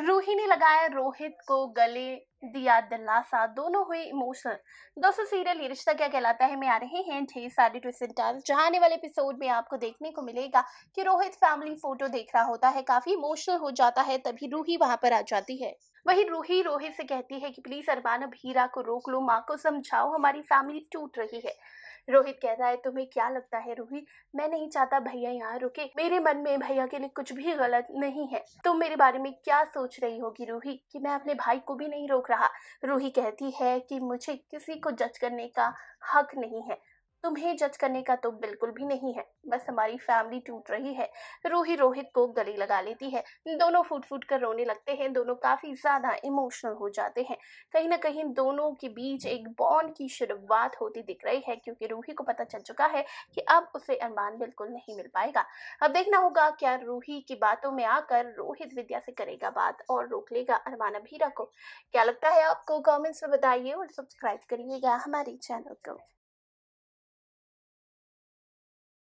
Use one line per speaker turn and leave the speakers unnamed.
रूही ने लगाया रोहित को गले दिया दिलासा दोनों हुए इमोशनल दोस्तों सीरियल ये रिश्ता क्या कहलाता है मैं आ रहे हैं ढेर सारे ट्विस्ट एंड टर्न्स जहाँ आने वाले एपिसोड में आपको देखने को मिलेगा कि रोहित फैमिली फोटो देख रहा होता है काफी इमोशनल हो जाता है तभी रूही वहां पर आ जाती है वही रूही रोहित से कहती है कि प्लीज अरबान अब हीरा को रोक लो माँ को समझाओ हमारी फैमिली टूट रही है रोहित कहता है तुम्हें क्या लगता है रूही मैं नहीं चाहता भैया यहाँ रुके मेरे मन में भैया के लिए कुछ भी गलत नहीं है तुम मेरे बारे में क्या सोच रही होगी रूही कि मैं अपने भाई को भी नहीं रोक रहा रूही कहती है कि मुझे किसी को जज करने का हक नहीं है तुम्हें जज करने का तो बिल्कुल भी नहीं है बस हमारी फैमिली टूट रही है रूही रोहित को गले लगा लेती है दोनों फूट फूट कर रोने लगते हैं दोनों काफ़ी ज़्यादा इमोशनल हो जाते हैं कहीं ना कहीं दोनों के बीच एक बॉन्ड की शुरुआत होती दिख रही है क्योंकि रूही को पता चल चुका है कि अब उसे अरमान बिल्कुल नहीं मिल पाएगा अब देखना होगा क्या रूही की बातों में आकर रोहित विद्या से करेगा बात और रोक लेगा अरमान अभीरा को क्या लगता है आपको कॉमेंट्स में बताइए और सब्सक्राइब करिएगा हमारे चैनल को